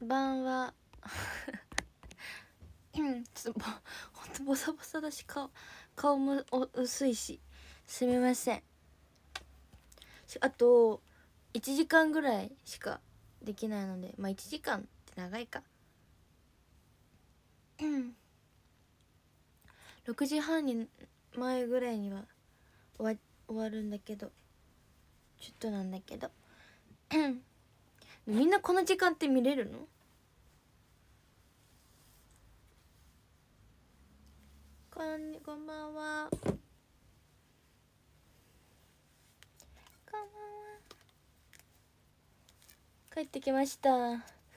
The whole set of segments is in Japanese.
晩は ちょっとほんとボサボサだし顔顔も薄いしすみませんあと1時間ぐらいしかできないのでまあ1時間って長いか6 時半に前ぐらいには終わ終わるんだけどちょっとなんだけどうん みんなこの時間って見れるのこんこんばんはこんばんは帰ってきました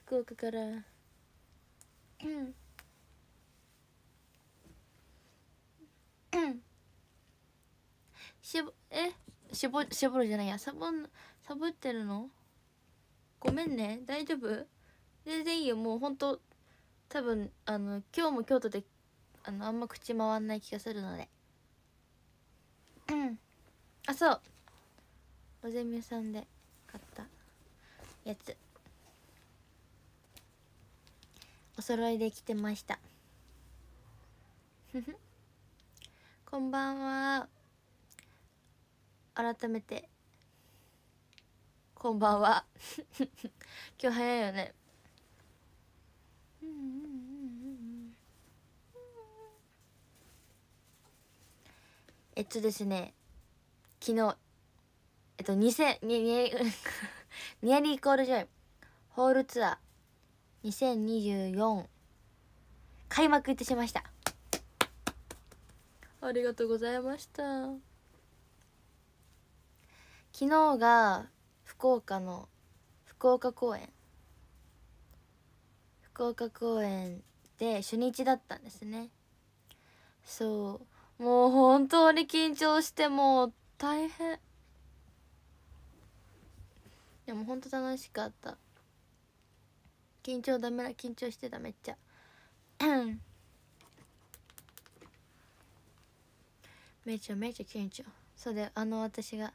福岡からうんしぼえしぼしぼるじゃないやサボサボってるのごめんね大丈夫全然いいよもうほんと多分あの今日も京都であのあんま口回んない気がするのでうん あそうおゼミさんで買ったやつお揃いで着てましたこんばんは改めてこんばんは 今日早いよねえっとですね昨日えっと2000に、に、ニアリーイコールジョイホールツアー2024開幕いたしましたありがとうございました昨日が福岡の福岡公演福岡公演で初日だったんですねそうもう本当に緊張してもう大変でも本当楽しかった緊張ダメだ緊張してためっちゃめちゃめちゃ緊張そうであの私が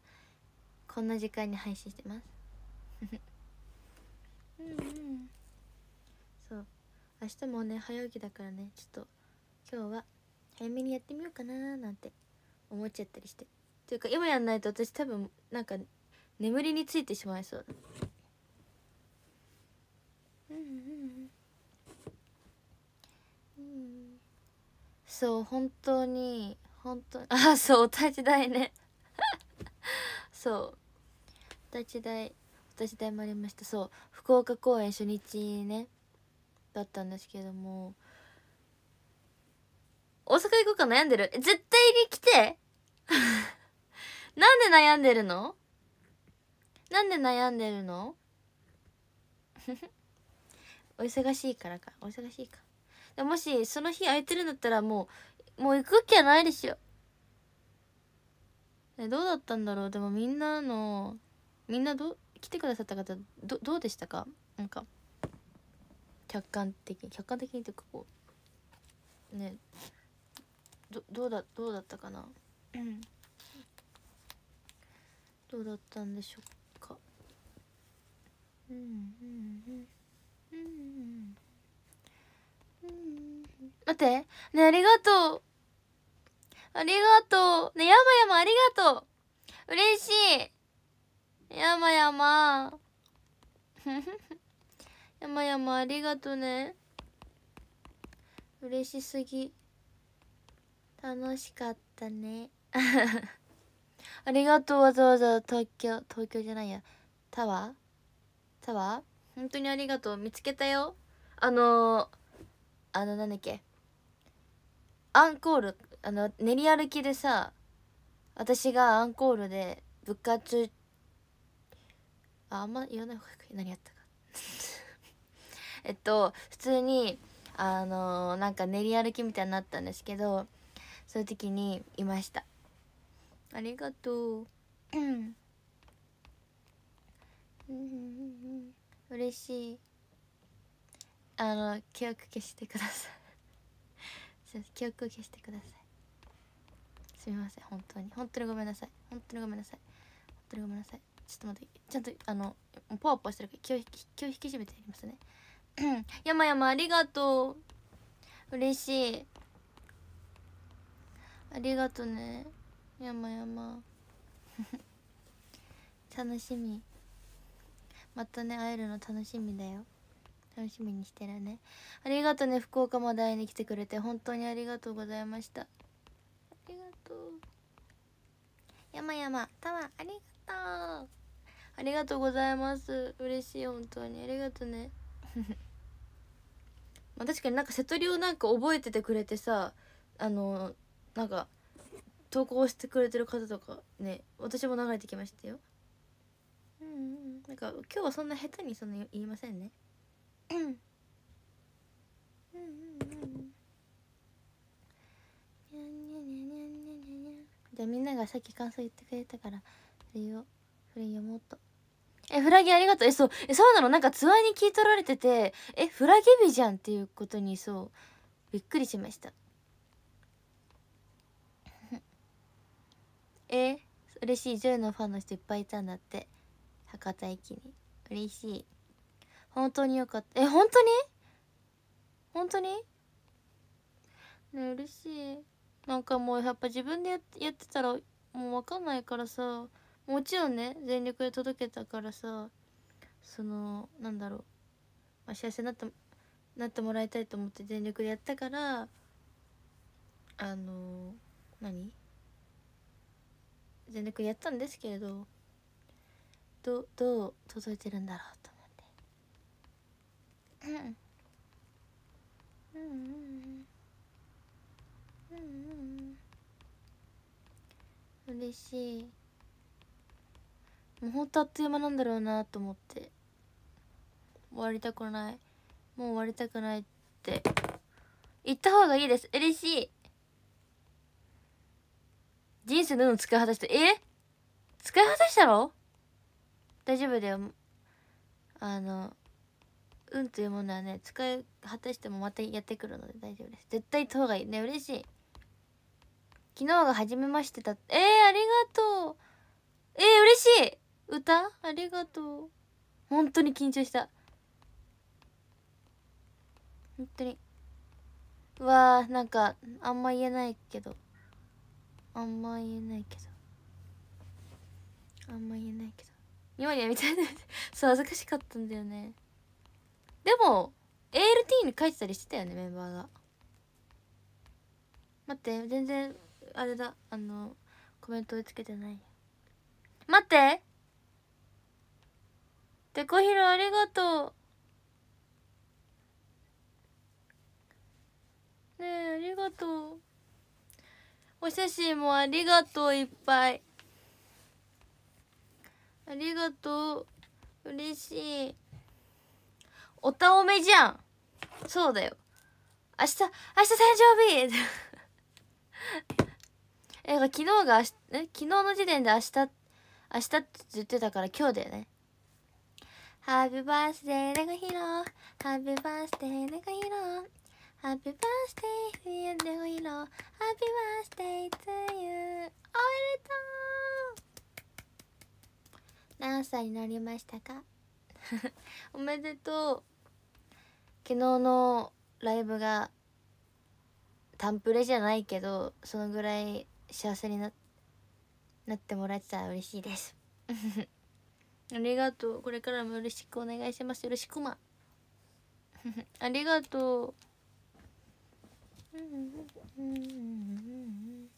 こんな時間に配信してます うんうんそう明日もね早起きだからねちょっと今日は早めにやってみようかななんて思っちゃったりしてというか今やんないと私多分なんか眠りについてしまいそうだうんうんうんそう本当に本当にああそうお立ち台ねそう私大私台もありましたそう福岡公演初日ねだったんですけども大阪行こうか悩んでる絶対に来て なんで悩んでるのなんで悩んでるの お忙しいからかお忙しいかもしその日空いてるんだったらもうもう行く気はないでしょどうだったんだろうでもみんなのみんなど来てくださった方どどうでしたかなんか客観的に客観的にというかこうねどどうだどうだったかなどうだったんでしょうかうんうんうんうんうん待ってねありがとうありがとう。ね、やまやまありがとう。嬉しい。やまやま。やまやまありがとね。嬉しすぎ。楽しかったね。ありがとうわざわざ東京、東京じゃないや。タワータワー本当にありがとう。見つけたよ。あのー、あのなんだっけ。アンコールあの練り歩きでさ私がアンコールで部活ああんま言わない方がいい何やったか えっと普通にあのなんか練り歩きみたいになったんですけどそういう時にいましたありがとううんう嬉しいあの記憶消してください記憶消してくださいすみません本当に本当にごめんなさい本当にごめんなさい本当にごめんなさいちょっと待ってちゃんとあのポワポワしてるから気を引き気を引き締めてやりますねやまやまありがとう嬉しいありがとねやまやま楽しみまたね会えるの楽しみだよ楽しみにしてるねありがとね福岡まで会いに来てくれて本当にありがとうございましたやまやまたわありがとうありがとうございます嬉しい本当にありがとうね まあ確かになんか瀬戸りをなんか覚えててくれてさあのなんか投稿してくれてる方とかね私も流れてきましたようん、なんか今日はそんな下手にその言いませんねうんでみんながさっき感想言ってくれたからそれよフレ読もうとえフラギありがとうえそうえそうなのなんかツアーに聞い取られててえフラギビじゃんっていうことにそうびっくりしました え嬉しいジョイのファンの人いっぱいいたんだって博多駅に嬉しい本当によかったえ本当に本当にね嬉しいなんかもうやっぱ自分でやってたらもう分かんないからさもちろんね全力で届けたからさそのなんだろう、まあ、幸せになってなってもらいたいと思って全力でやったからあの何全力やったんですけれどどどう届いてるんだろうと思ってうんうんうん嬉しいもうほんとあっという間なんだろうなと思って終わりたくないもう終わりたくないって言った方がいいです嬉しい人生の使い果たしたえ使い果たしたろ大丈夫だよあの運というものはね使い果たしてもまたやってくるので大丈夫です絶対言った方がいいね嬉しい昨日が初めましてだえー、ありがとうえー、嬉しい歌ありがとう本当に緊張した本当にうわーなんかあんま言えないけどあんま言えないけどあんま言えないけどニワニみたいな そう恥ずかしかったんだよねでも ALT に書いてたりしてたよねメンバーが待って全然あれだあのコメント追いつけてない待っててこひろありがとうねえありがとうお写真もありがとういっぱいありがとう嬉しいおたおめじゃんそうだよ明日明日誕生日え昨日がえ昨日の時点で明日明日って言ってたから今日だよねハッピーバースデーレゴヒロハッピーバースデーレゴヒロハッピーバースデーレゴヒロハッピーバースデー to you おめでとう何歳になりましたか おめでとう昨日のライブがタンプレじゃないけどそのぐらい幸せにななってもらえたら嬉しいです ありがとうこれからもよろしくお願いしますよろしくま ありがとうう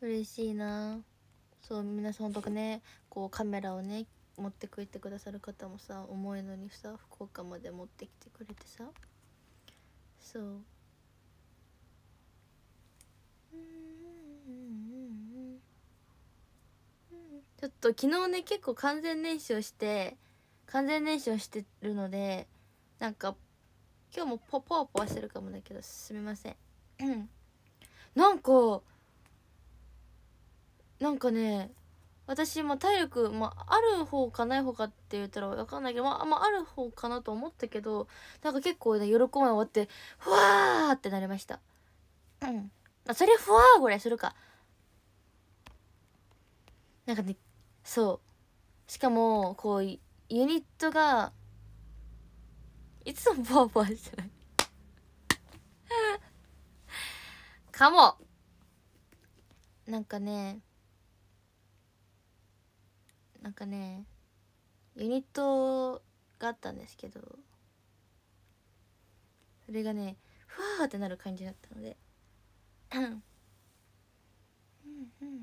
嬉しいなそう皆さんとかねこうカメラをね持ってくれてくださる方もさ重いのにさ福岡まで持ってきてくれてさそうちょっと昨日ね結構完全燃焼して完全燃焼してるのでなんか今日もポポワポワしてるかもだけどすみませんなんかなんかね私も体力、まあ、ある方かない方かって言ったらわかんないけど、まあ、まあ、ある方かなと思ったけどなんか結構ね喜れ終わってふわーってなりましたうんあ、それふわーぐらいするかなんかねそうしかもこうユニットがいつもボワボワしてないかもなんかねなんかねユニットがあったんですけどそれがねふわーってなる感じだったのでうんうんうんう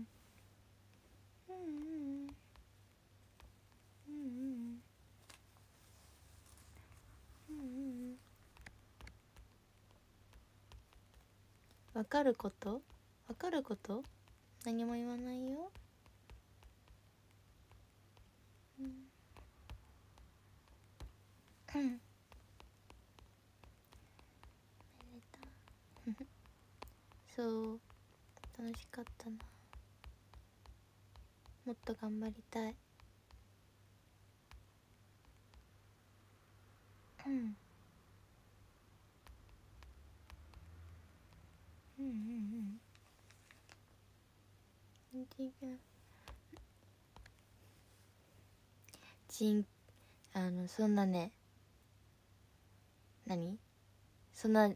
んうんうん分かること分かること何も言わないよ、うんそう楽しかったなもっと頑張りたいうんうんうんうんうちんあのそんなね何そんな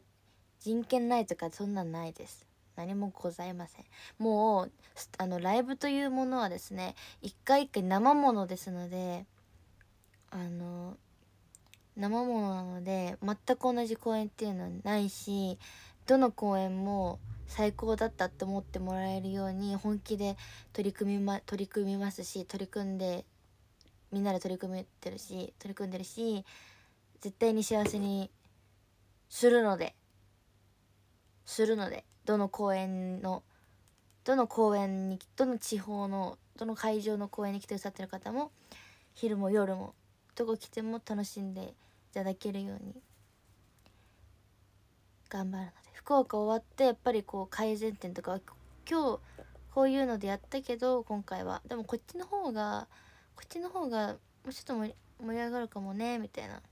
人権ないとかそんなんないです何もございませんもうあのライブというものはですね一回一回生ものですのであの生ものなので全く同じ公演っていうのはないしどの公演も最高だったって思ってもらえるように本気で取り組み,、ま、取り組みますし取り組んでみんなで取り組めてるし取り組んでるし絶対に幸せにするのでするのでどの公演のどの公演にどの地方のどの会場の公演に来てくださってる方も昼も夜もどこ来ても楽しんでただけるように頑張るので福岡終わってやっぱりこう改善点とか今日こういうのでやったけど今回はでもこっちの方がこっちの方がもうちょっと盛り上がるかもねみたいな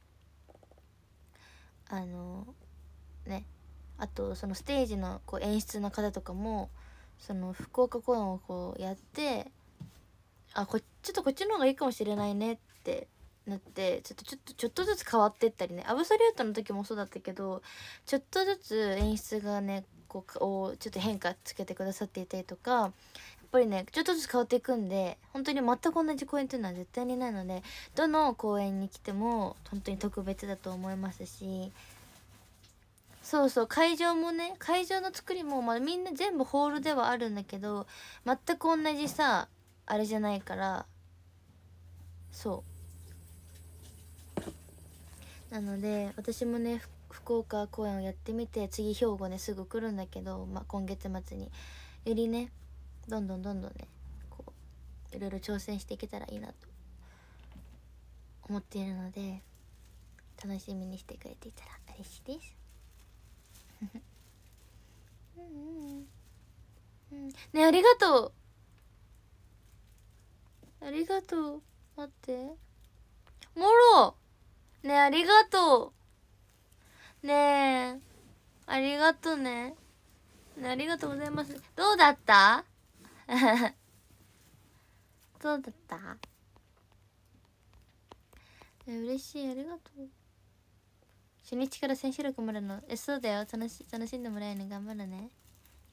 あのねあとそのステージのこう演出の方とかもその福岡公演をこうやってあこちょっとこっちの方がいいかもしれないねってのってちょっとちょっとちょっとずつ変わってったりねアブソリュートの時もそうだったけどちょっとずつ演出がねこうちょっと変化つけてくださっていたりとかやっぱりねちょっとずつ変わっていくんで本当に全く同じ公演というのは絶対にないのでどの公演に来ても本当に特別だと思いますしそうそう会場もね会場の作りも、まあ、みんな全部ホールではあるんだけど全く同じさあれじゃないからそうなので私もね福岡公演をやってみて次兵庫ねすぐ来るんだけど、まあ、今月末によりねどんどんどんどんねこういろいろ挑戦していけたらいいなと思っているので楽しみにしてくれていたら嬉しいです。うんうんねありがとうありがとう待ってもろねありがとうねえありがとうねねありがとうございますどうだった どうだった嬉しいありがとう初日から千秋楽までのえそうだよ楽し楽しんでもらえるの頑張るね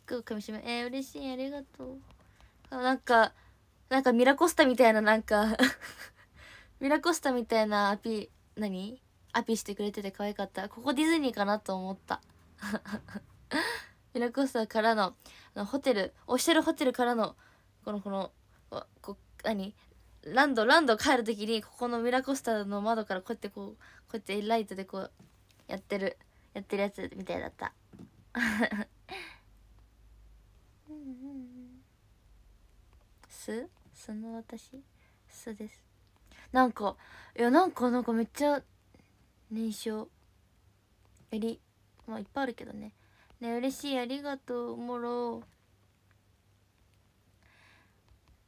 くうかみしめえー、嬉しいありがとうあなんかなんかミラコスタみたいななんか ミラコスタみたいなアピ何アピしてくれてて可愛かったここディズニーかなと思った ミラコスタからののホテルオシャルホテルからのこのこのこ何ランドランド帰る時にここのミラコスタの窓からこうやってこうこうやってライトでこうやってるやってるやつみたいだった す素の私素ですなんかいやなんかなんかめっちゃ年少えりまあいっぱいあるけどねね嬉しいありがとうもろ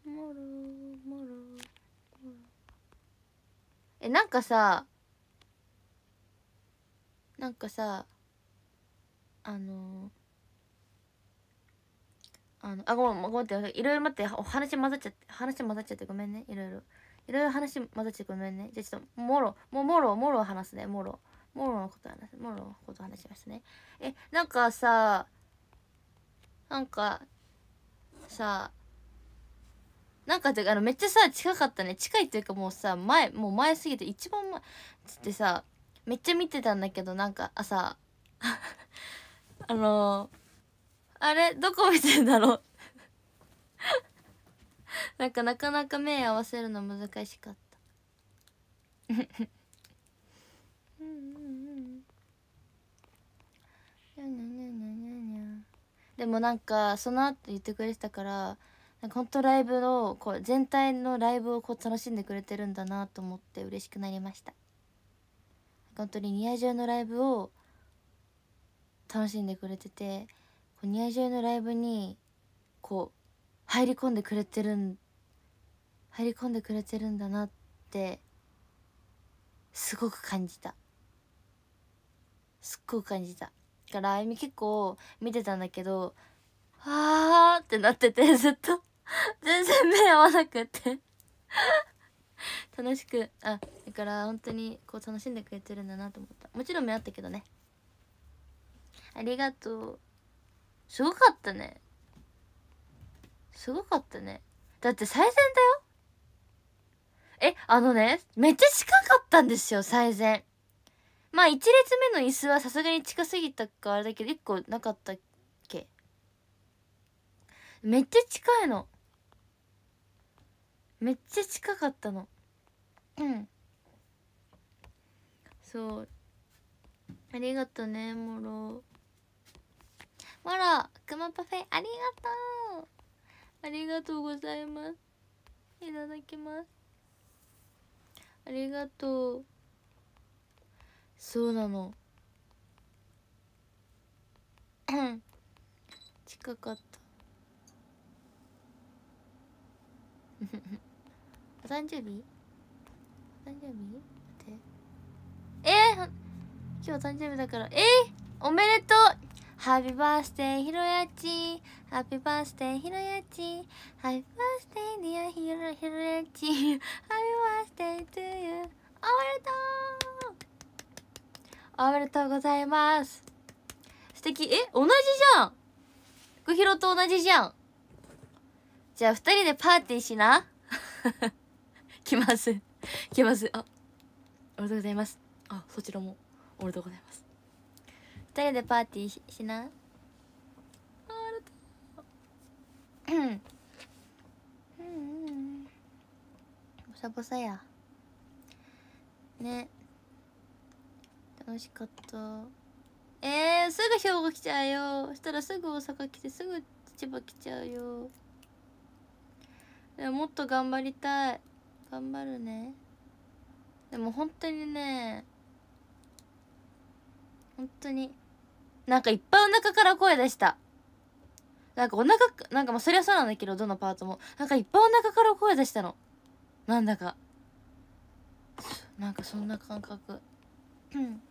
もろもろえなんかさなんかさあのあのあごめんごめんっていろいろ待ってお話混ざっちゃって話混ざっちゃってごめんねいろいろいろいろ話混ざっちゃごめんねじゃあちょっともろももろもろ話すねもろもろのこと話す。もろのこと話しますねえなんかさなんかさなんかてかあのめっちゃさ近かったね近いっていうかもうさ前もう前すぎて一番前つってさめっちゃ見てたんだけどなんか朝 あのー、あれどこ見てんだろう なんかなかなか目合わせるの難しかったでもなんかその後言ってくれてたからなんか本当ライブをこう全体のライブをこう楽しんでくれてるんだなと思って嬉しくなりました本当にニア中のライブを楽しんでくれててニア中のライブにこう入り込んでくれてるん入り込んでくれてるんだなってすごく感じたすっごく感じたからあゆみ結構見てたんだけどあーってなっててずっと全然目合わなくって楽しくあだから本当にこう楽しんでくれてるんだなと思ったもちろん目合ったけどねありがとうすごかったねすごかったね。だって最善だよえ、あのね、めっちゃ近かったんですよ、最善。まあ、一列目の椅子はさすがに近すぎたかあれだけど、一個なかったっけめっちゃ近いの。めっちゃ近かったの。うん。そう。ありがとね、もろ。もろ、くまパフェ、ありがとうありがとうございますいただきますありがとうそうなの 近かった お誕生日お誕生日待ってえー、今日誕生日だからえー、おめでとうハッピーバースデーひろやちハッピーバースデーひろやちハッピーバースデーディアひろやちハッピーバースデートゥーユーおめでとうおめでとうございます素敵え同じじゃんくひろと同じじゃんじゃあ二人でパーティーしな 来ます来ますあおめでとうございますあそちらもおめでとうございます人でパーティーしなうんうんボサボサやね楽しかったえー、すぐ兵庫来ちゃうよそしたらすぐ大阪来てすぐ千葉来ちゃうよでももっと頑張りたい頑張るねでも本当にね本当になんかいっぱいお腹から声出した。なんかお腹、なんかもうそりゃそうなんだけど、どのパートも。なんかいっぱいお腹から声出したの。なんだか。なんかそんな感覚。うん。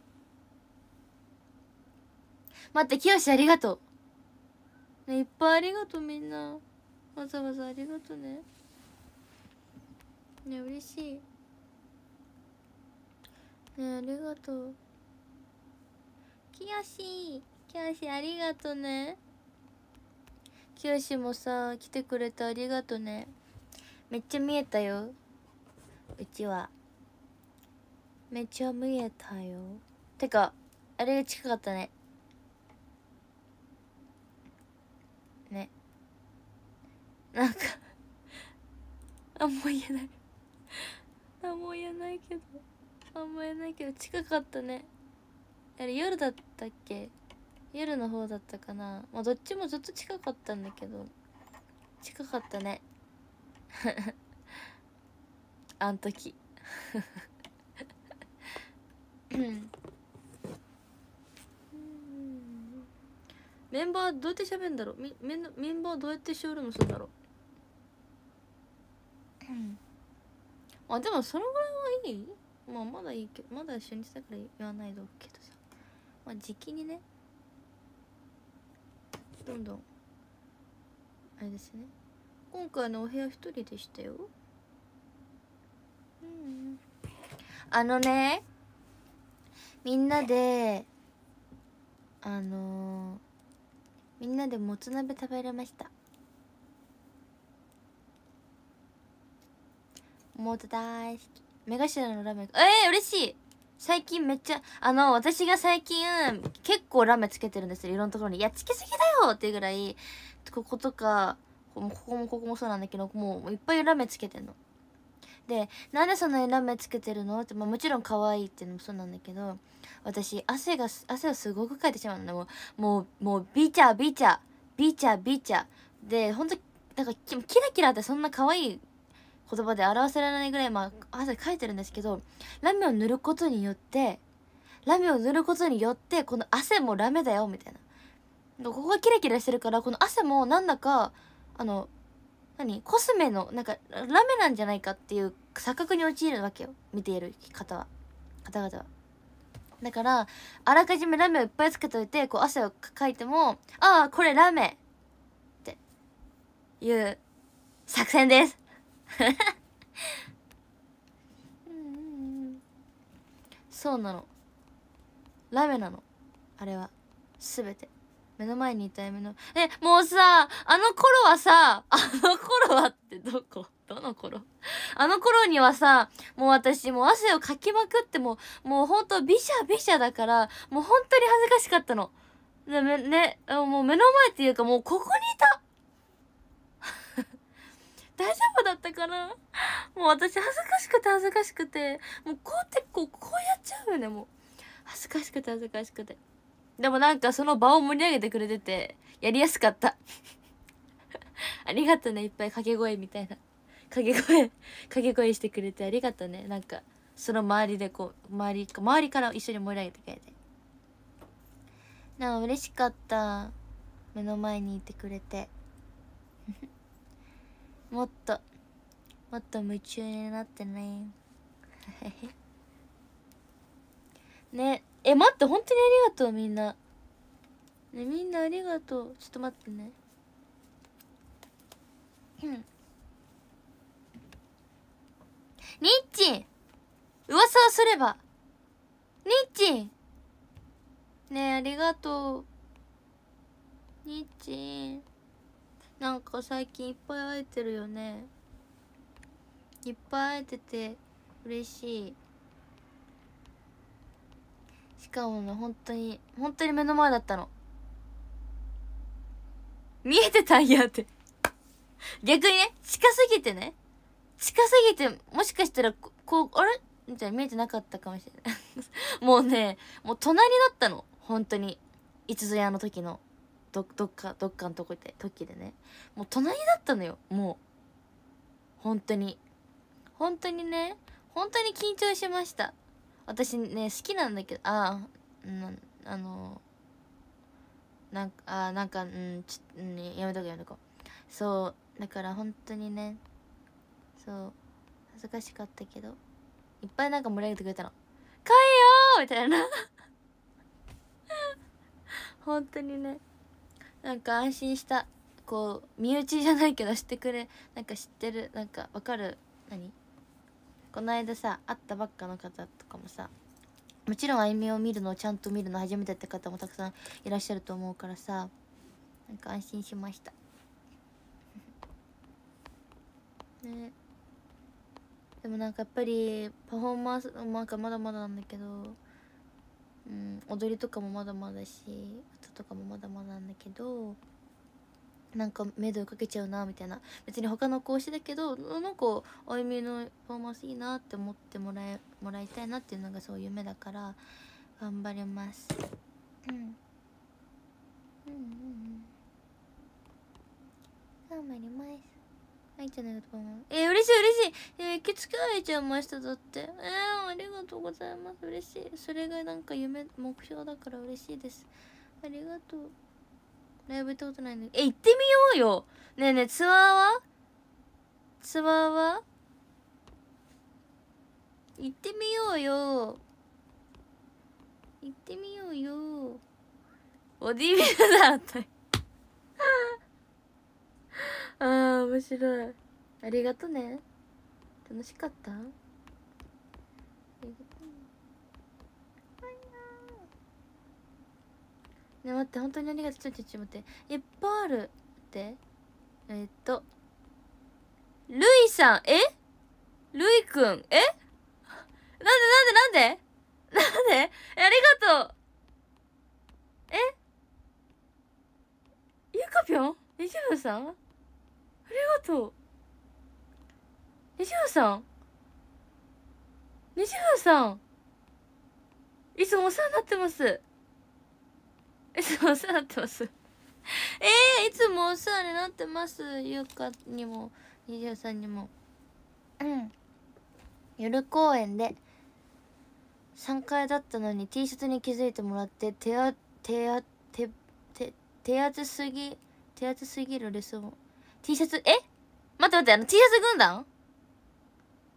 待って、きよしありがとう。ね、いっぱいありがとうみんな。わざわざありがとうね。ね、嬉しい。ね、ありがとう。きよしきよしありがとねきよしもさ来てくれてありがとねめっちゃ見えたようちはめっちゃ見えたよてかあれが近かったねねなんかあんま言えないあんま言えないけどあんま言えないけど近かったねあれ夜だったっけ夜の方だったかなまあどっちもずっと近かったんだけど近かったね あん時メンバーどうやって喋るんだろうみメンバーどうやってし喋るのそうだろうあでもそのぐらいはいいまあまだいいけどまだ初日だから言わないでおけどまあ時期にねどんどんあれですね今回のお部屋一人でしたようんあのねみんなであのー、みんなでもつ鍋食べれましたもつ大好き目頭のラーメンえー、嬉しい最近めっちゃあの私が最近結構ラメつけてるんですよいろんなところにいやつけすぎだよっていうぐらいこことかここもここもそうなんだけどもういっぱいラメつけてんのでなんでそんなにラメつけてるのって、まあ、もちろん可愛いっていうのもそうなんだけど私汗が汗をすごくかいてしまうのねもうもうもうビチャビチャビチャビチャで本当なんかキラキラってそんな可愛い言葉で表せられないぐらい、まあ、汗かいてるんですけどラメを塗ることによってラメを塗ることによってこの汗もラメだよみたいなここがキラキラしてるからこの汗もなんだかあの何コスメのなんかラメなんじゃないかっていう錯覚に陥るわけよ見ている方は方々はだからあらかじめラメをいっぱいつけといてこう汗をかいてもああこれラメっていう作戦ですうんそうなのラメなのあれは全て目の前にいた夢のえもうさあの頃はさあの頃はってどこどの頃あの頃にはさもう私もう汗をかきまくってももうほんとビシャビシャだからもう本当に恥ずかしかったのでねもう目の前っていうかもうここ大丈夫だったかなもう私恥ずかしくて恥ずかしくてもうこうやってこうこうやっちゃうよねもう恥ずかしくて恥ずかしくてでもなんかその場を盛り上げてくれててやりやすかったありがとねいっぱい掛け声みたいな掛け声掛け声してくれてありがとねなんかその周りでこう周り周りから一緒に盛り上げてくれてなんか嬉しかった目の前にいてくれて。もっともっと夢中になってね ねえ待って本当にありがとうみんなねみんなありがとうちょっと待ってねうんニッチン噂をすればニッチンねえありがとうニッチンなんか最近いっぱい会えてるよねいっぱい会えてて嬉しいしかもね本当に本当に目の前だったの見えてたんやって逆にね近すぎてね近すぎてもしかしたらこうあれみたいな見えてなかったかもしれない もうねもう隣だったの本当にいつぞやの時のどどっかどっかのとこて時でねもう隣だったのよもう本当に本当にね本当に緊張しました私ね好きなんだけどあああのなんかあなんかうんちょ、うん、やめとこやめとこそうだから本当にねそう恥ずかしかったけどいっぱいなんか盛り上げてくれたの「かえよ!」みたいな 本当にねなんか安心したこう身内じゃないけど知ってくれなんか知ってるなんかわかる何この間さ会ったばっかの方とかもさもちろんあゆみを見るのをちゃんと見るの初めてって方もたくさんいらっしゃると思うからさなんか安心しました ねでもなんかやっぱりパフォーマンスなんかまだまだなんだけどうん、踊りとかもまだまだし歌とかもまだまだなんだけどなんか目をかけちゃうなみたいな別に他の講師だけどなんかあゆみのパフォーマンスいいなって思ってもらえもらいたいなっていうのがそう夢だから頑張ります、うん、うんうんうん頑張りますいちゃんのことえー、嬉しい嬉しいえー、行きつれちゃいましただってえー、ありがとうございます嬉しいそれがなんか夢目標だから嬉しいですありがとうライブ行ったことないのえ行ってみようよねえねえツアーはツアーは行ってみようよ行ってみようよボディビルダーとああ面白いありがとね楽しかったね待って本当にありがとうちょちょちょ待っていっぱいあるってえっとルイさんえルイくんえなんでなんでなんでなんでありがとうえゆかぴょんゆきぶさんありがとう西風さん西風さんいつもお世話になってますいつもお世話になってますえー、いつもお世話になってますゆうかにも西風さんにもうん夜公演で3階だったのに T シャツに気づいてもらって手あ手あ手手手厚すぎ手厚すぎるレスを T シャツえ待って待ってあの T シャツ軍団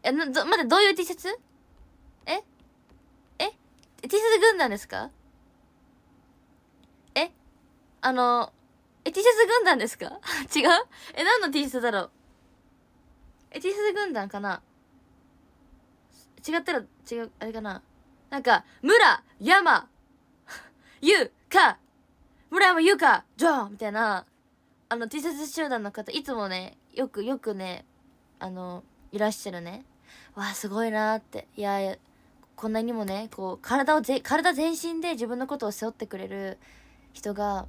えなど待ってどういう T シャツええ T シャツ軍団ですかえあのえ T シャツ軍団ですか 違うえ何の T シャツだろうえ T シャツ軍団かな違ったら違うあれかななんか 村山ゆか村山ゆかジョンみたいなあの T シャツ集団の方いつもねよくよくねあのいらっしゃるねわあすごいなっていやこんなにもねこう体をぜ体全身で自分のことを背負ってくれる人が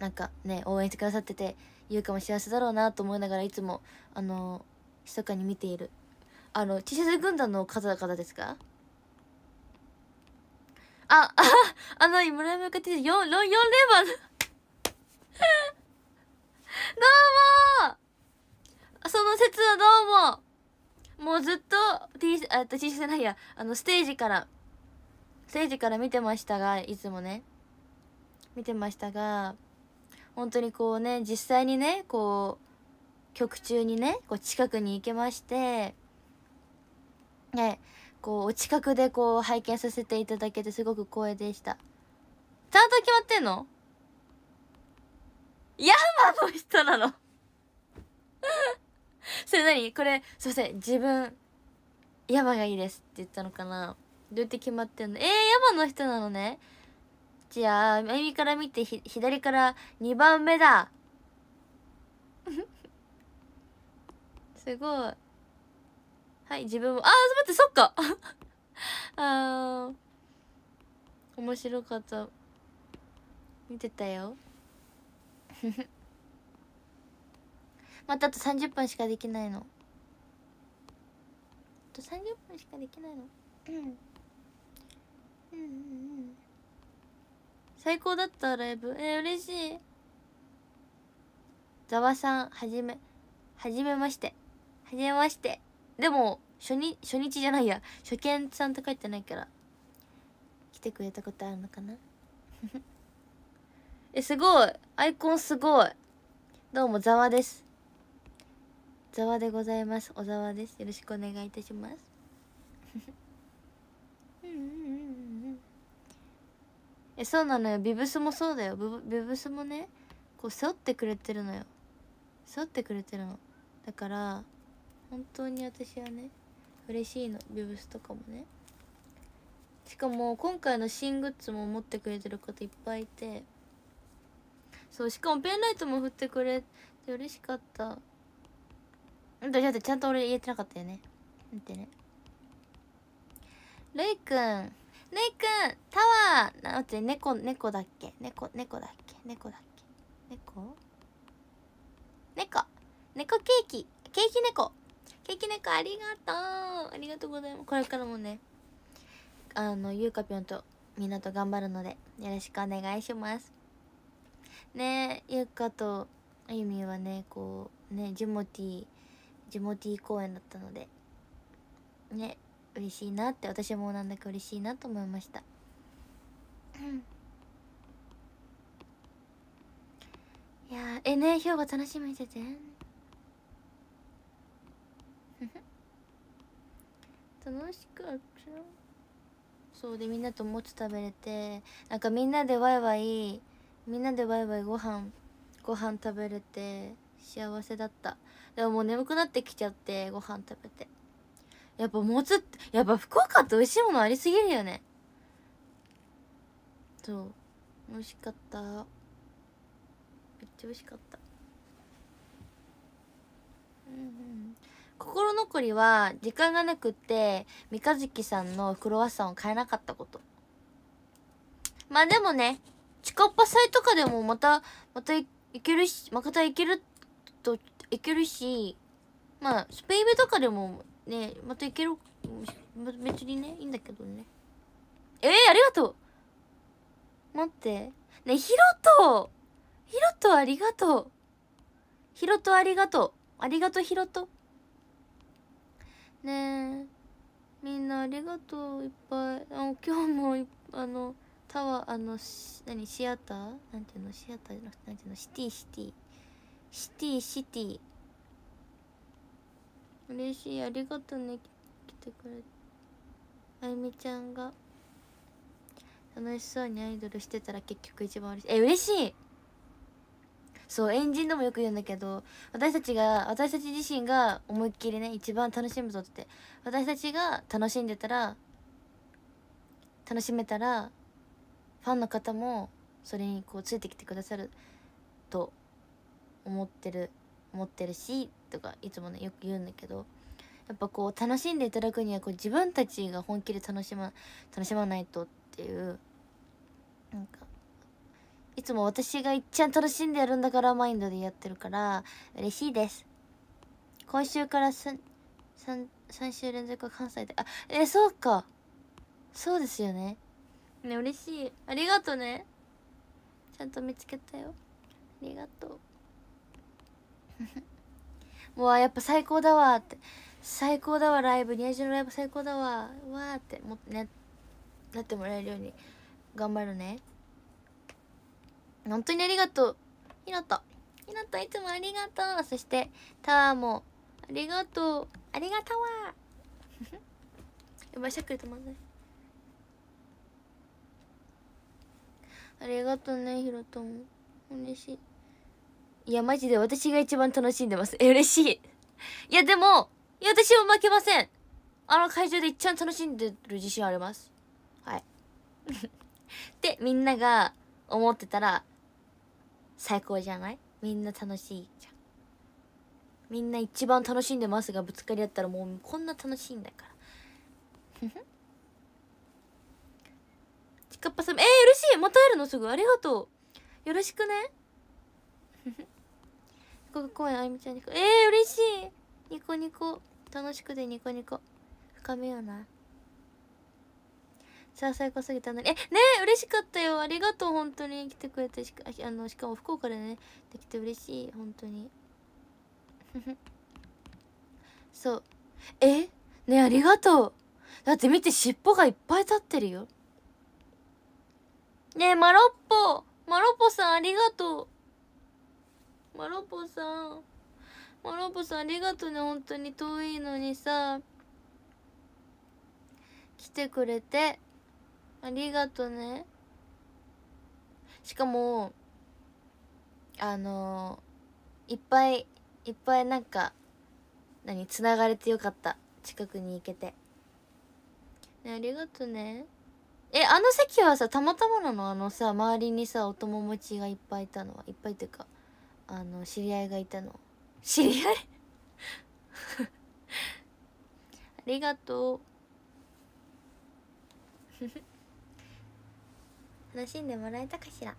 なんかね応援してくださってて優香も幸せだろうなと思いながらいつもあの密かに見ているあの T シャツ軍団の方々ですかあ、あ、あの、村山君 T シャツ、4、4連番どうもその説はどうももうずっと T, あと T シャツじゃないや、あの、ステージから、ステージから見てましたが、いつもね、見てましたが、本当にこうね、実際にね、こう、曲中にね、こう近くに行けまして、ね、こう、お近くでこう、拝見させていただけてすごく光栄でした。ちゃんと決まってんのヤマの人なの それ何これすいません自分ヤマがいいですって言ったのかなどうやって決まってんのえー、ヤマの人なのねじゃあ右から見てひ左から2番目だ すごいはい自分もああ待ってそっか あー面白かった見てたよま たあと30分しかできないのあと30分しかできないのうんうんうんうん最高だったライブえー、嬉しいざわさんはじめはじめましてはじめましてでも初日初日じゃないや初見さんと書いてないから来てくれたことあるのかなえ、すごいアイコンすごいどうも、ざわです。ざわでございます。小沢です。よろしくお願いいたします。え、そうなのよ。ビブスもそうだよ。ビブスもね、こう、背負ってくれてるのよ。背負ってくれてるの。だから、本当に私はね、嬉しいの。ビブスとかもね。しかも今回の新グッズも持ってくれてる方いっぱいいてそうしかもペンライトも振ってくれて嬉しかっただってちゃんと俺言えてなかったよね見てねレイくんレイくんタワーなんて猫猫だっけ猫猫だっけ猫だっけ猫猫猫ケーキケーキ猫ケーキ猫ありがとうありがとうございますこれからもねあのゆうかぴょんとみんなと頑張るのでよろしくお願いしますねゆっかとあゆみはねこうねジモティジモティ公演だったのでね嬉しいなって私もなんだか嬉しいなと思いましたいやえねうが楽しみにしてて楽しかったそうでみんなともつ食べれてなんかみんなでワイワイみんなでバイバイご飯ご飯食べれて幸せだったでももう眠くなってきちゃってご飯食べてやっぱもつってやっぱ福岡って美味しいものありすぎるよねそう美味しかっためっちゃ美味しかったうんうん心残りは時間がなくって三日月さんのクロワッサンを買えなかったことまあでもね近っ端祭とかでもまた、また行けるし、また行けると、行けるし、まあ、スペイブベとかでもね、また行ける、別にね、いいんだけどね。えー、ありがとう待って。ね、ヒロトヒロトありがとうヒロトありがとうありがとうヒロトねえ、みんなありがとう、いっぱい。あ今日もあの、タワーあの何シアターなんていうのシアターじゃなくてなんていうのシティシティシティシティ嬉しいありがとうね来てくれてあゆみちゃんが楽しそうにアイドルしてたら結局一番嬉しいえ嬉しいそうエンジンでもよく言うんだけど私たちが私たち自身が思いっきりね一番楽しむぞって私たちが楽しんでたら楽しめたらファンの方もそれにこうついてきてくださると思ってる思ってるしとかいつもねよく言うんだけどやっぱこう楽しんでいただくにはこう自分たちが本気で楽しま楽しまないとっていうなんかいつも私がいっちゃん楽しんでやるんだからマインドでやってるから嬉しいです今週から 3, 3, 3週連続関西であえそうかそうですよねね嬉しいありがとうねちゃんと見つけたよありがとうも うやっぱ最高だわって最高だわライブ宮城のライブ最高だわわーってもっとねなってもらえるように頑張るね本当にありがとうひなたひなたいつもありがとうそしてタワーもありがとうありがとうわ やばいしゃっくり止まんないありがとねひろとも嬉しいいやマジで私が一番楽しんでますえ嬉しいいやでもいや私は負けませんあの会場で一番楽しんでる自信ありますはい でみんなが思ってたら最高じゃないみんな楽しいじゃんみんな一番楽しんでますがぶつかり合ったらもうこんな楽しいんだからかっぱさんえー、嬉しいまた会えるのすぐありがとうよろしくね福岡 公園あゆみちゃんにえー、嬉しいニコニコ楽しくてニコニコ深めようなさあ最高すぎたのにえねえ嬉しかったよありがとう本当に来てくれてしかあのしかも福岡でねできて嬉しい本当に そうえねありがとうだって見て尻尾がいっぱい立ってるよねえマロッポマロッポさんありがとうマロッポさんマロッポさんありがとうね本当に遠いのにさ来てくれてありがとねしかもあのいっぱいいっぱいなんか何つながれてよかった近くに行けてねありがとねえあの席はさたまたまなのあのさ周りにさお友達がいっぱいいたのはいっぱいっていうかあの知り合いがいたの知り合い ありがとう 楽しんでもらえたかしら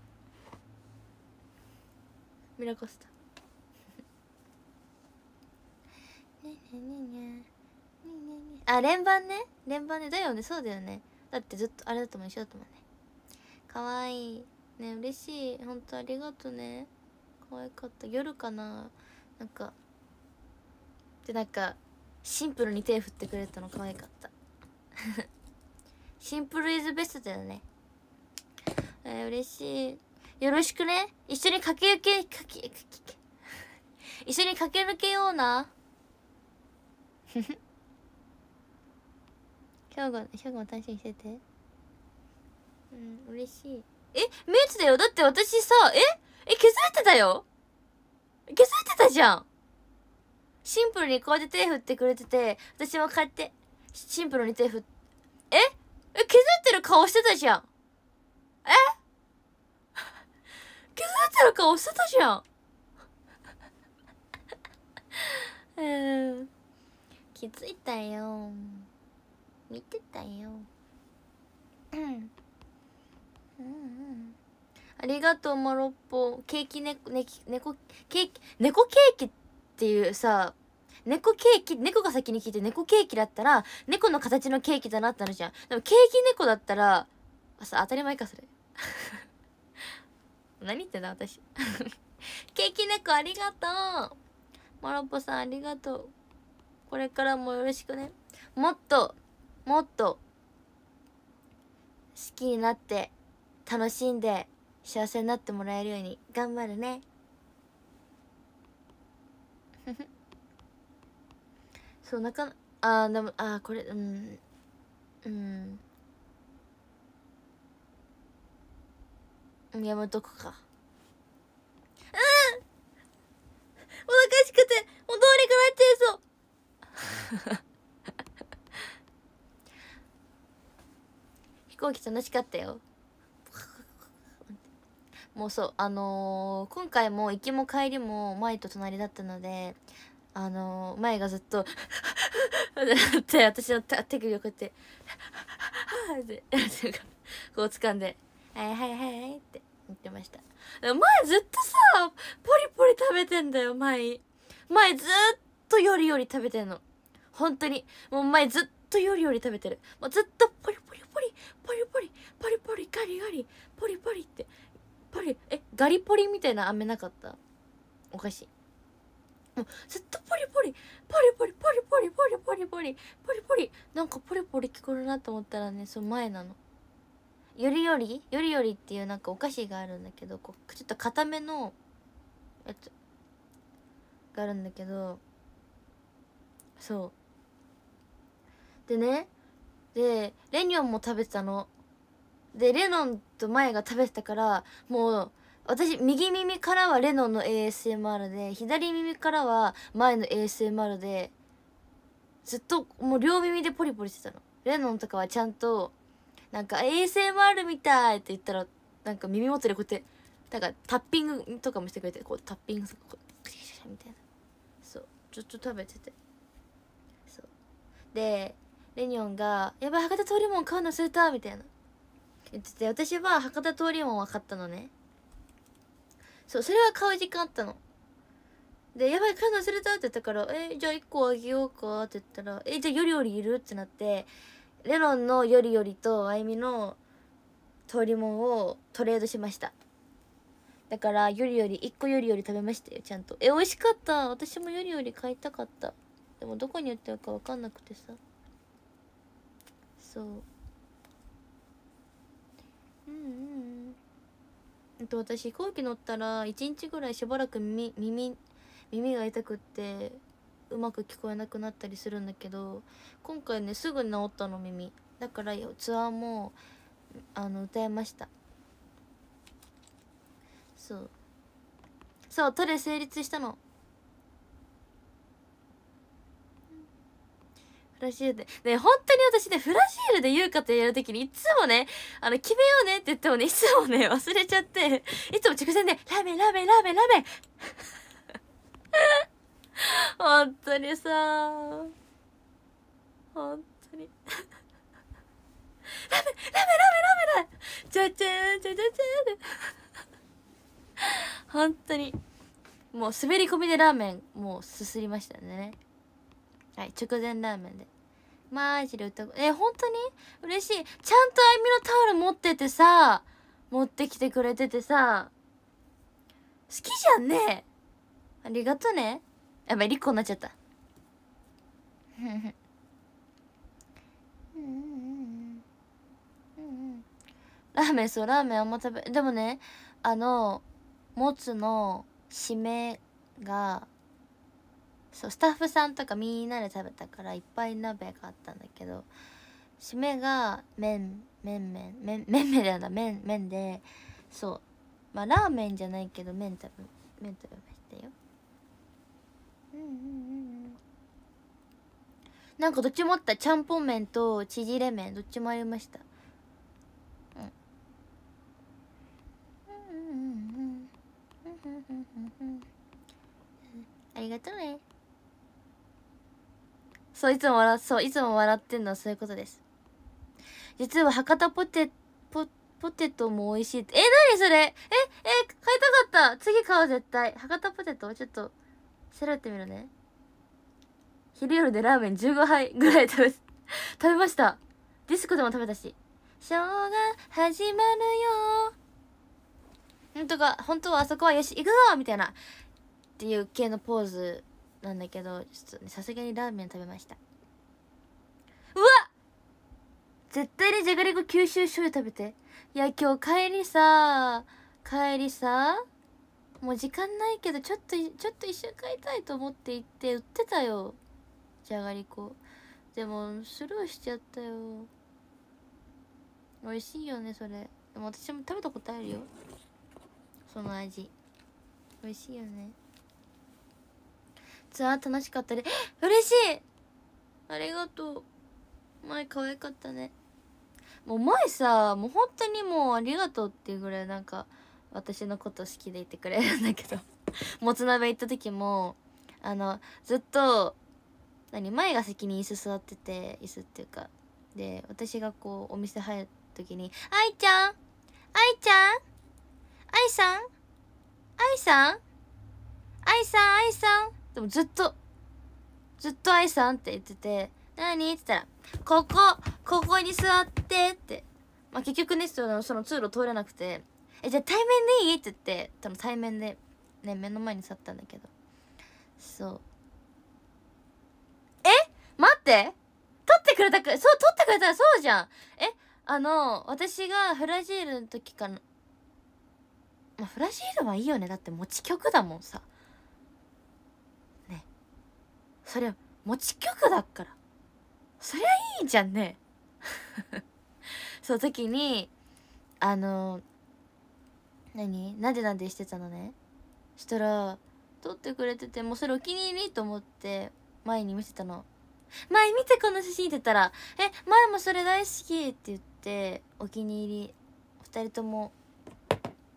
ミラコスタねねねねねねねあ連番ね連番ねだよねそうだよねだってずっとあれだとも一緒だと思うねかわいいね嬉しいほんとありがとね可愛かった夜かななんかでなんかシンプルに手振ってくれたの可愛かったシンプルイズベストだよねえー、嬉しいよろしくね一緒に駆け抜け駆け駆け一緒に駆け抜けような兵庫兵庫も楽しみにしててうん嬉しいえ目つだよだって私さええ気れいてたよ気れいてたじゃんシンプルにこうやって手振ってくれてて私も買ってシンプルに手振ってええ気づいてる顔してたじゃんえ気づいてる顔してたじゃん うん気づいたよ見てたようんうんありがとうマロッポケーキ猫、ね、ね、ケーキ猫ケーキっていうさ猫ケーキ猫が先に聞いて猫ケーキだったら猫の形のケーキだなってなるじゃんでもケーキ猫だったらあさ当たり前かそれ 何言ってんだ私 ケーキ猫ありがとうマロッポさんありがとうこれからもよろしくねもっともっと好きになって楽しんで幸せになってもらえるように頑張るね そうなかあでもあこれうんうんやめとくか楽しかったよもうそうあのー、今回も行きも帰りも前と隣だったのであのー、前がずっとって私の手首をこうやって「ってこう掴んで「はいはいはいはい」って言ってました前ずっとさポリポリ食べてんだよ前前ずっとよりより食べてんの本当にもう前ずっとよりより食べてるもうずっとポリポリリポリポリポリポリガリガリポリポリってポリえガリポリみたいな飴なかったおかしいもうずっとポリポリポリポリポリポリポリポリポリポリポリなんかポリポリ聞こえるなと思ったらねその前なのよりよりよりよりっていうなんかお菓子があるんだけどこうちょっと固めのやつがあるんだけどそうでねでレニオンも食べてたのでレノンと前が食べてたからもう私右耳からはレノンの ASMR で左耳からは前の ASMR でずっともう両耳でポリポリしてたのレノンとかはちゃんとなんか ASMR みたいって言ったらなんか耳元でこうやってなんかタッピングとかもしてくれてこうタッピングこうクシャシャみたいなそうずっと食べててそうでレニオンが「やばい博多通りもん買うの忘れた」みたいな言ってて私は博多通りもんは買ったのねそうそれは買う時間あったので「やばい買うの忘れた」って言ったから「えじゃあ1個あげようか」って言ったら「えじゃあよりよりいる?」ってなってレノンのよりよりとあゆみの通りもんをトレードしましただからよりより1個よりより食べましたよちゃんとえ美味しかった私もよりより買いたかったでもどこに売ってるか分かんなくてさそううんうんうんと私飛行機乗ったら1日ぐらいしばらく耳耳耳が痛くってうまく聞こえなくなったりするんだけど今回ねすぐ治ったの耳だからツアーもあの歌えましたそうそうトレ成立したのラシールで。ね、本当に私ね、フラシールで優香とやるときに、いつもね、あの、決めようねって言ってもね、いつもね、忘れちゃって、いつも直前で、ラーメン、ラーメン、ラーメン、ラーメン 本当にさ本当にラーメン、ラーメン、ラーメン、ラーメンン、ちゃちゃちゃちゃちゃ本当に。もう滑り込みでラーメン、もうすすりましたね。はい直前ラーメンでマジで歌え本当に嬉しいちゃんとあいみのタオル持っててさ持ってきてくれててさ好きじゃんねありがとねやばいリコになっちゃったラーメンそうラーメンあんま食べでもねあのもつの締めがそうスタッフさんとかみんなで食べたからいっぱい鍋があったんだけど締めが麺麺麺麺麺麺だな麺麺でそうまあラーメンじゃないけど麺食べ麺食べましたようんうんうんうんなんかどっちもあったちゃんぽん麺と縮れ麺どっちもありましたうんうんうんうんうんうんうんうんうんありがとうねそういつも笑そういつも笑ってんのはそういうことです実は博多ポテポポテトも美味しいってえ何それええ買いたかった次買おう絶対博多ポテトちょっと調べてみるね昼夜でラーメン15杯ぐらい食べ食べましたディスコでも食べたしショーが始まるよ本当か本当はあそこはよし行くぞみたいなっていう系のポーズなんだけどちょっとねさすがにラーメン食べましたうわっ絶対にじゃがりこ九州醤油食べていや今日帰りさ帰りさもう時間ないけどちょっとちょっと一に買いたいと思って行って売ってたよじゃがりこでもスルーしちゃったよ美味しいよねそれでも私も食べたことあるよその味美味しいよねツアー楽しかったで嬉しいありがとう前可愛かったねもう前さもう本当にもうありがとうっていうぐらいなんか私のこと好きでいてくれるんだけど もつ鍋行った時もあのずっと何前が先に椅子座ってて椅子っていうかで私がこうお店入る時に「愛ちゃん愛ちゃん愛さん愛さん愛さん愛さんでもずっと、ずっと愛さんって言ってて、何って言ったら、ここ、ここに座ってって。まあ、結局ね、その、その通路通れなくて、え、じゃあ対面でいいって言って、多分対面で、ね、目の前に去ったんだけど。そう。え待って撮ってくれたく、そう、撮ってくれたらそうじゃんえあの、私がフラジールの時かな。まあ、フラジールはいいよね。だって持ち曲だもんさ。それ持ち曲だからそりゃいいじゃんね その時にあの何なでなでしてたのねしたら撮ってくれててもうそれお気に入りと思って前に見せたの「前見てこの写真」って言ったら「え前もそれ大好き」って言ってお気に入り2人とも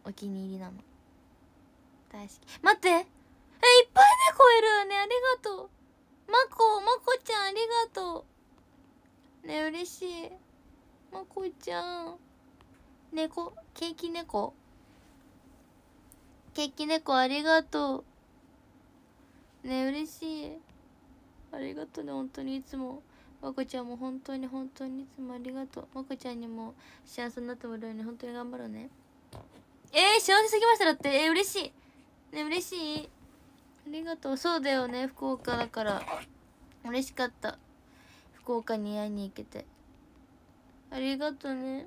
お気に入りなの大好き待ってえいっぱい猫いるねありがとうまこまこちゃんありがとうね嬉しいまこちゃん猫ケーキ猫ケーキ猫ありがとうね嬉しいありがとうね本当にいつもまこちゃんも本当に本当にいつもありがとうまこちゃんにも幸せになってもらうように本当に頑張ろうねえー、幸せすぎましただってえー、嬉しいね嬉しいありがとうそうだよね福岡だから嬉しかった福岡に会いに行けてありがとうね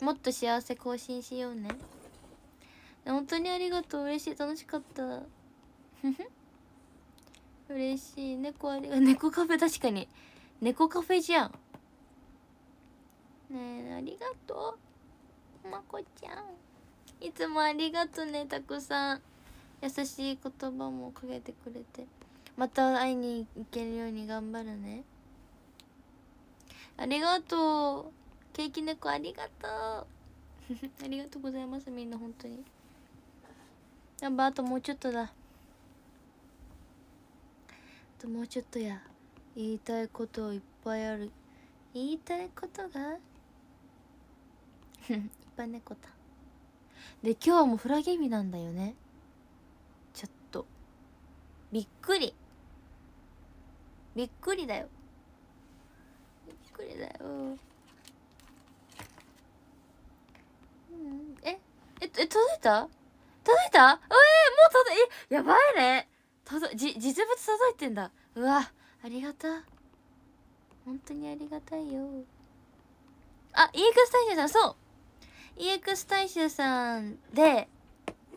もっと幸せ更新しようね本当にありがとう嬉しい楽しかった嬉しい猫ありが猫カフェ確かに猫カフェじゃんねえありがとうまこちゃんいつもありがとねたくさん優しい言葉もかけてくれてまた会いに行けるように頑張るねありがとうケーキ猫ありがとう ありがとうございますみんな本当にやばあともうちょっとだあともうちょっとや言いたいこといっぱいある言いたいことが いっぱい猫だで今日はもうフラゲミなんだよねびっくりびっくりだよびっくりだようんえええ届いた届いたえー、もう届いやばいね届じ実物届いてんだうわありがた本当にありがたいよあ EX 大衆さんそう EX 大衆さんで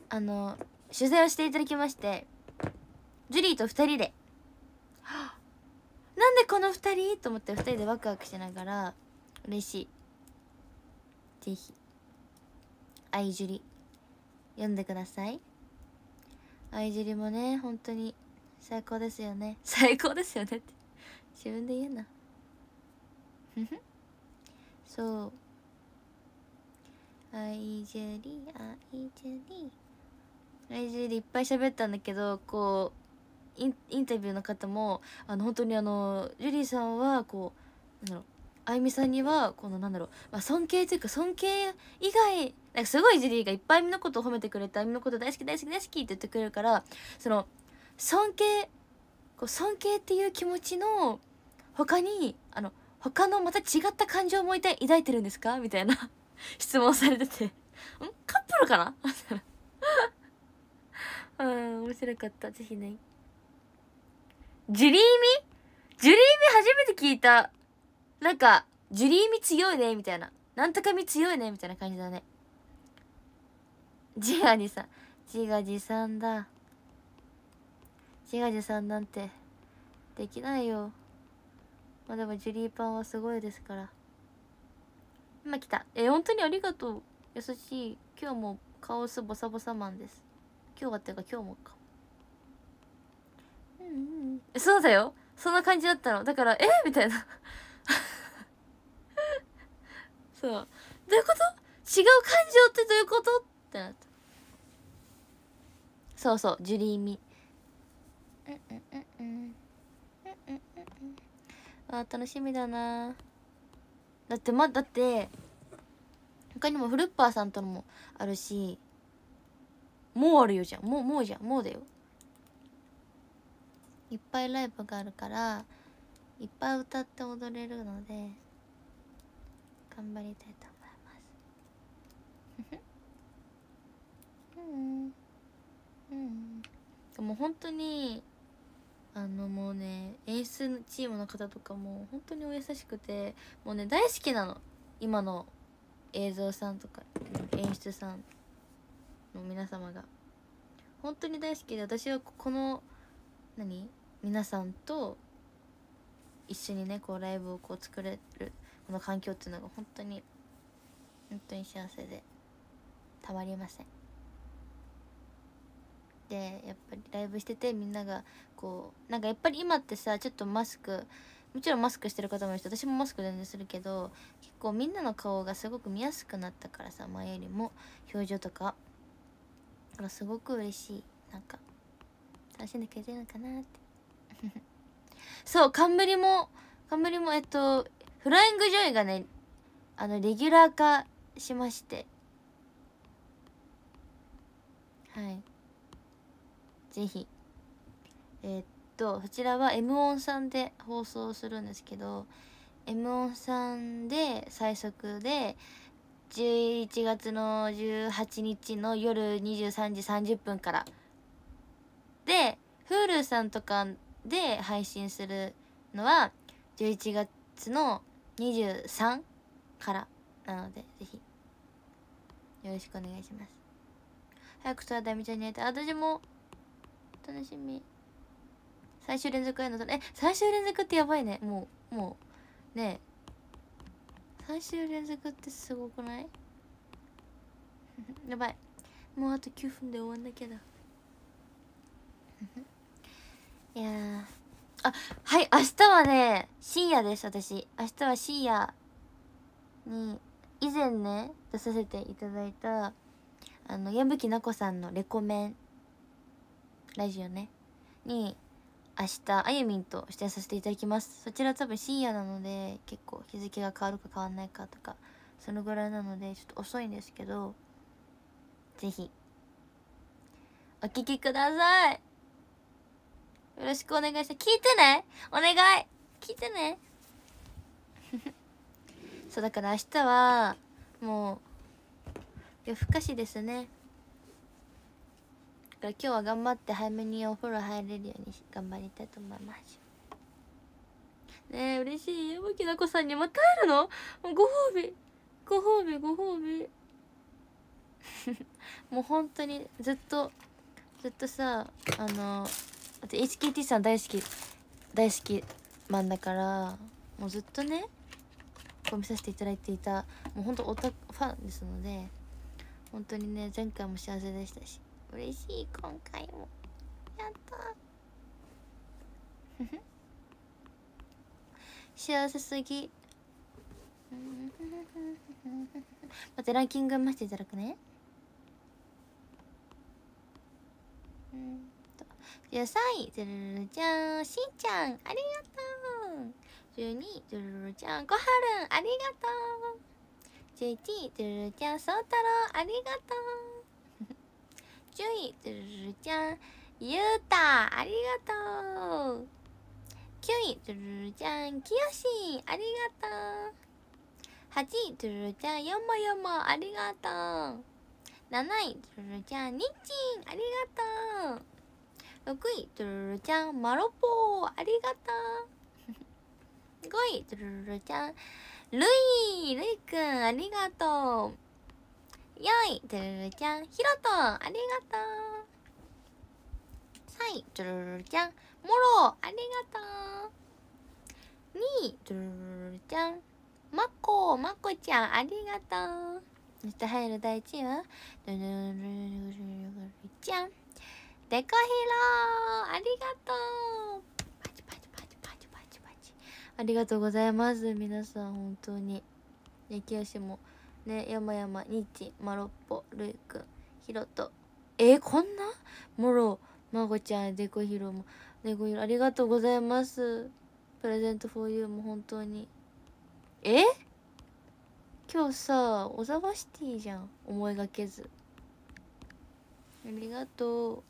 あの取材をしていただきましてジュリーと2人で なんでこの2人と思って2人でワクワクしながら嬉しいぜひ「愛ジュリ」読んでください愛ジュリもね本当に最高ですよね 最高ですよねって自分で言うなそう愛ジュリ愛ジュリ愛ジュリいっぱい喋ったんだけどこうインタビューの方もあの本当にあのジュリーさんはこうなんだろうあゆみさんにはこのなんだろう、まあ、尊敬というか尊敬以外なんかすごいジュリーがいっぱいあゆみのことを褒めてくれてあゆみのこと大好き大好き大好きって言ってくれるからその尊敬こう尊敬っていう気持ちの他にあの他のまた違った感情も抱いてるんですかみたいな 質問されててんカップルかな うん面白かったぜひねジュリーミジュリーミ初めて聞いた。なんか、ジュリーミ強いね、みたいな。なんとかみ強いね、みたいな感じだね。ジガジさん。ジガジさんだ。ジガジさんなんて、できないよ。まあでもジュリーパンはすごいですから。今来た。え、本当にありがとう。優しい。今日もカオスボサボサマンです。今日はっていうか今日もか。うんそうだよそんな感じだったのだからえみたいな そうどういうこと違う感情ってどういうことってなったそうそうジュリーミうんうんうんうんうんうんうんあ楽しみだなだってまだって他にもフルッパーさんとのもあるしもうあるよじゃんもうもうじゃんもうだよいっぱいライブがあるからいっぱい歌って踊れるので頑張りたいと思いますうんうんでも本当にあのもうね演出チームの方とかも本当にお優しくてもうね大好きなの今の映像さんとか演出さんの皆様が本当に大好きで私はこの何皆さんと一緒にねこうライブをこう作れるこの環境っていうのが本当に本当に幸せでたまりませんでやっぱりライブしててみんながこうなんかやっぱり今ってさちょっとマスクもちろんマスクしてる方もいるし私もマスク全然するけど結構みんなの顔がすごく見やすくなったからさ前よりも表情とかだからすごく嬉しいなんか楽しんでくれてるのかなって そう冠も冠もえっとフライングジョイがねあのレギュラー化しましてはいぜひえっとそちらは M 音さんで放送するんですけど M 音さんで最速で11月の18日の夜23時30分からで Hulu さんとかで配信するのは11月の23からなのでぜひよろしくお願いします早くはダミちゃんに会いたい私も楽しみ最終連続へのえ最終連続ってやばいねもうもうねえ最終連続ってすごくない やばいもうあと9分で終わんなきゃだいやあはい明日はね深夜です私明日は深夜に以前ね出させていただいたあの矢吹奈子さんのレコメンラジオねに明日あゆみんと出演させていただきますそちら多分深夜なので結構日付が変わるか変わんないかとかそのぐらいなのでちょっと遅いんですけどぜひお聴きくださいよろしくお願いして聞いてねお願い聞いてね そうだから明日はもう夜更かしですねだから今日は頑張って早めにお風呂入れるように頑張りたいと思いますねえ嬉しい山木な子さんにまた会えるのご褒美ご褒美ご褒美 もう本当にずっとずっとさあのあと HKT さん大好き大好きマンだからもうずっとねこう見させていただいていたもうほんとオタファンですので本当にね前回も幸せでしたし嬉しい今回もやった幸せすぎ待ってランキング待っていただくねうんさい、ずるるちゃん、しんちゃん、ありがとう。十二、ずるるちゃん、ごはるん、ありがとう。十一、ずるるちゃん、そうたろう、ありがとう。十一、ずるるちゃん、ゆうた、ありがとう。九、いズルルちゃんしんちゃんありがとう12ズルルちゃんごはるんありがとう11ズルルちゃんそうたろうありがとう十0位ズルルちゃんゆうたありがとう九位ズルルちゃんきよしありがとう八位ズルルちゃんよもよもありがとう七位ズルルちゃんにっちんありがとう6位トゥルルちゃんマロポーありがとう5位トゥルルちゃんルイルイくんありがとう4位トゥルルちゃんヒロトありがとう3位トゥルルちゃんモロありがとう2位トゥルルちゃんマコマコちゃんありがとうそして入る第1位はトゥルルルルルルルルちゃんデコヒロありがとうパチパチパチパチパチパチありがとうございます皆さん本当にねきよもね山山ニッチマロッポルイくんヒロとえー、こんなもろまごちゃんデコヒロもデコヒロありがとうございますプレゼントフォーユーも本当にえ今日さ小沢シティじゃん思いがけずありがとう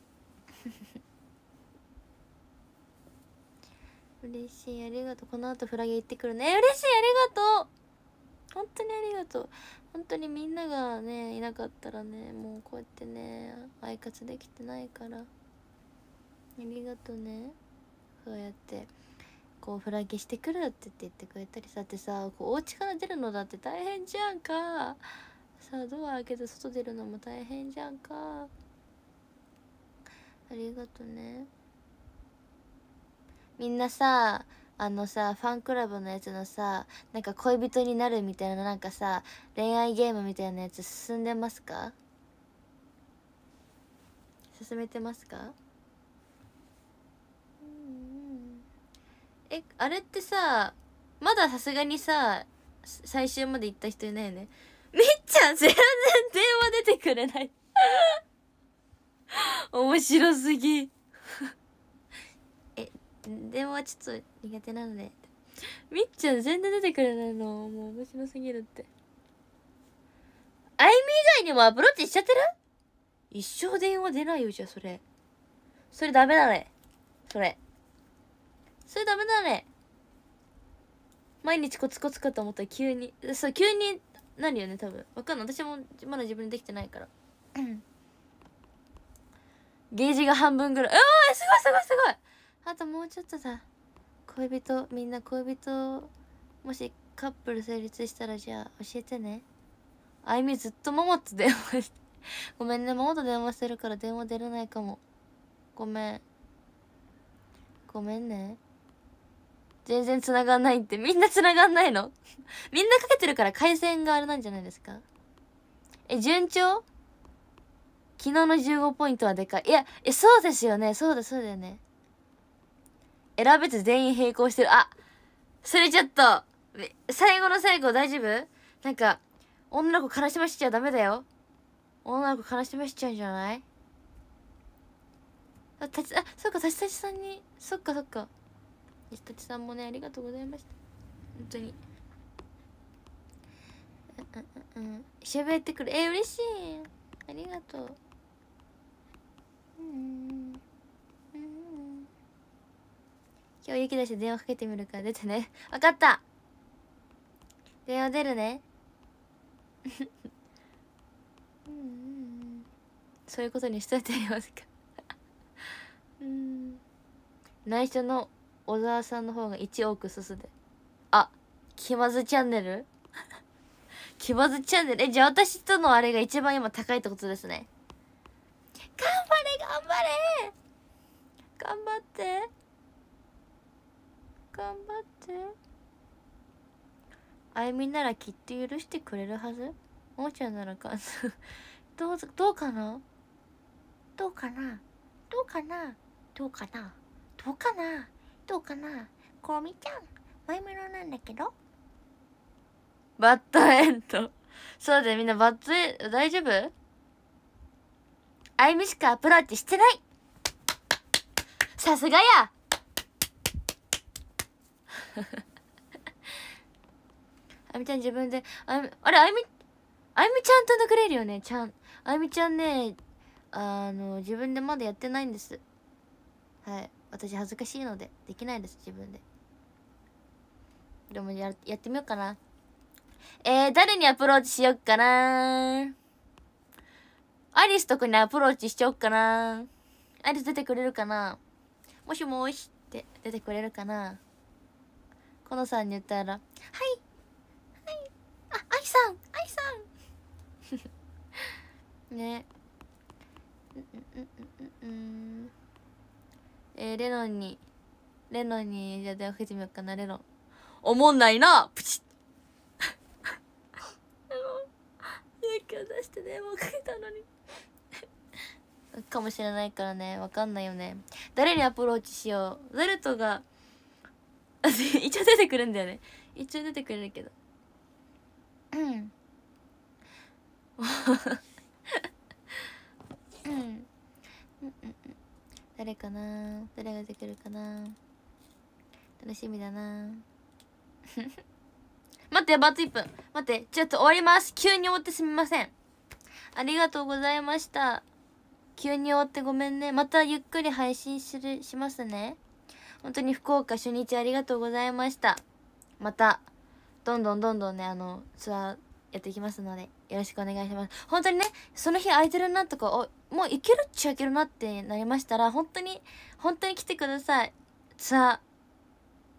嬉しいありがとうこの後フラゲ行ってくるね嬉しいありがとう本当にありがとう本当にみんながねいなかったらねもうこうやってねアイカツできてないからありがとうねそうやってこうフラゲしてくるって言って言ってくれたりさってさこうお家から出るのだって大変じゃんかさあドア開けて外出るのも大変じゃんかありがとねみんなさあのさファンクラブのやつのさなんか恋人になるみたいななんかさ恋愛ゲームみたいなやつ進んでますか進めてますかえあれってさまださすがにさ最終まで行った人いないよねみっちゃん全然電話出てくれない 面白すぎ え電話ちょっと苦手なのでみっちゃん全然出てくれないのもう面白すぎるってあゆみ以外にもアプローチしちゃってる一生電話出ないよじゃあそれそれダメだねそれそれダメだね毎日コツコツかと思ったら急にそう急になるよね多分わかんない私もまだ自分できてないからうん ゲージが半分ぐらいうわすごいすごいすごいあともうちょっとだ恋人みんな恋人もしカップル成立したらじゃあ教えてねあいみずっとママと電話して ごめんねママと電話してるから電話出れないかもごめんごめんね全然繋がんないってみんな繋がんないの みんなかけてるから回線があれなんじゃないですかえ順調昨日の15ポイントはでかい。いや、え、そうですよね。そうだ、そうだよね。選べず全員並行してる。あそれちょっと、最後の最後大丈夫なんか、女の子悲しましちゃダメだよ。女の子悲しましちゃうんじゃないあ、たち、あ、そっか、たちたちさんに、そっかそっか。たちたちさんもね、ありがとうございました。本当に。うんうんうん。喋ってくるえ、嬉しい。ありがとう。今日雪出して電話かけてみるから出てね分かった電話出るねうん、そういうことにしといてあますかうん内緒の小沢さんの方が1億進んであ気まずチャンネル気まずチャンネルえじゃあ私とのあれが一番今高いってことですね頑張れ頑張れ頑張って頑張ってあゆみならきっと許してくれるはずもうちゃんならか どうどうかなどうかなどうかなどうかなどうかなどうかなこみちゃんマイメロなんだけどバッドエンドそうだよみんなバッドエンド大丈夫あゆみしかアプローチしてないさすがや あみちゃん自分でああれあゆみあゆみちゃんとくれるよねちゃんあゆみちゃんねあの自分でまだやってないんですはい私恥ずかしいのでできないです自分ででもややってみようかなえー、誰にアプローチしよっかなアリスとかにアプローチしちゃおっかなアリス出てくれるかなもしもしって出てくれるかなこのさんに言ったら「はいはいあ愛さん愛さん」ねうんうんうんうんえー、レノンにレノンにじゃあ電話かけみようかなレノンおもんないなプチッ勇気を出して電話かけたのに かもしれないからねわかんないよね誰にアプローチしようザルトが一応出てくるんだよね一応出てくれるけどうんうん、うんうん誰かな誰が出てくるかな楽しみだな待ってバツ1分待ってちょっと終わります急に終わってすみませんありがとうございました急に終わってごめんねまたゆっくり配信するしますね本当に福岡初日ありがとうございました。また、どんどんどんどんね、あの、ツアーやっていきますので、よろしくお願いします。本当にね、その日空いてるなとか、お、もういけるっちゃいけるなってなりましたら、本当に、本当に来てください。ツアー。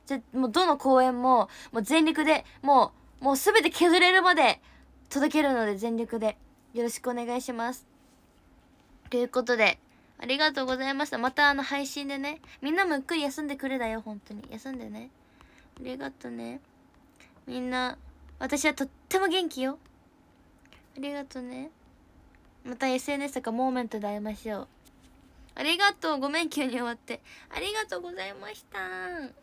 じゃ、もうどの公演も、もう全力で、もう、もう全て削れるまで届けるので全力で、よろしくお願いします。ということで、ありがとうございました。またあの配信でね。みんなもゆっくり休んでくれだよ、本当に。休んでね。ありがとね。みんな、私はとっても元気よ。ありがとね。また SNS とかモーメントで会いましょう。ありがとう。ごめん、急に終わって。ありがとうございました。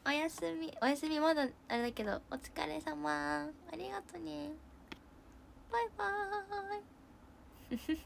おやすみ。おやすみ、まだあれだけど。お疲れ様。ありがとね。バイバーイ。